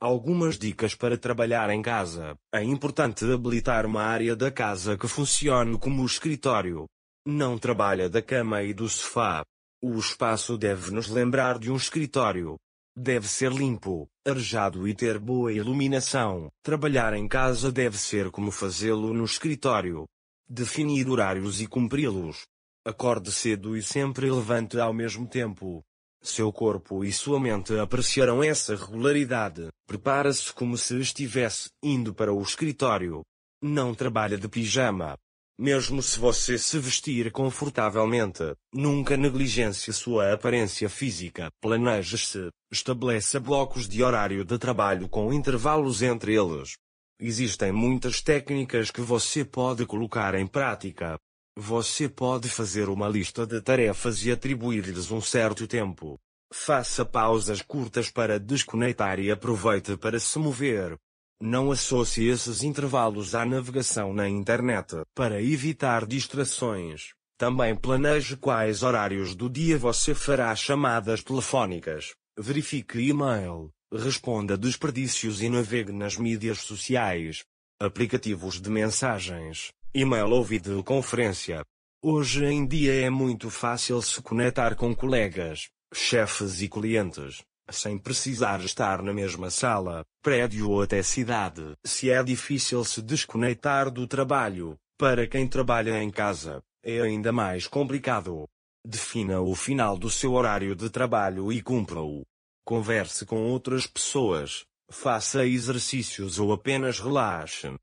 Algumas dicas para trabalhar em casa. É importante habilitar uma área da casa que funcione como escritório. Não trabalha da cama e do sofá. O espaço deve nos lembrar de um escritório. Deve ser limpo, arejado e ter boa iluminação. Trabalhar em casa deve ser como fazê-lo no escritório. Definir horários e cumpri-los. Acorde cedo e sempre levante ao mesmo tempo. Seu corpo e sua mente apreciaram essa regularidade. Prepara-se como se estivesse indo para o escritório. Não trabalha de pijama. Mesmo se você se vestir confortavelmente, nunca negligencie sua aparência física. Planeje-se, estabeleça blocos de horário de trabalho com intervalos entre eles. Existem muitas técnicas que você pode colocar em prática. Você pode fazer uma lista de tarefas e atribuir-lhes um certo tempo. Faça pausas curtas para desconectar e aproveite para se mover. Não associe esses intervalos à navegação na internet para evitar distrações. Também planeje quais horários do dia você fará chamadas telefónicas. Verifique e-mail, responda desperdícios e navegue nas mídias sociais, aplicativos de mensagens, e-mail ou videoconferência. Hoje em dia é muito fácil se conectar com colegas, chefes e clientes, sem precisar estar na mesma sala, prédio ou até cidade. Se é difícil se desconectar do trabalho, para quem trabalha em casa, é ainda mais complicado. Defina o final do seu horário de trabalho e cumpra-o. Converse com outras pessoas, faça exercícios ou apenas relaxe.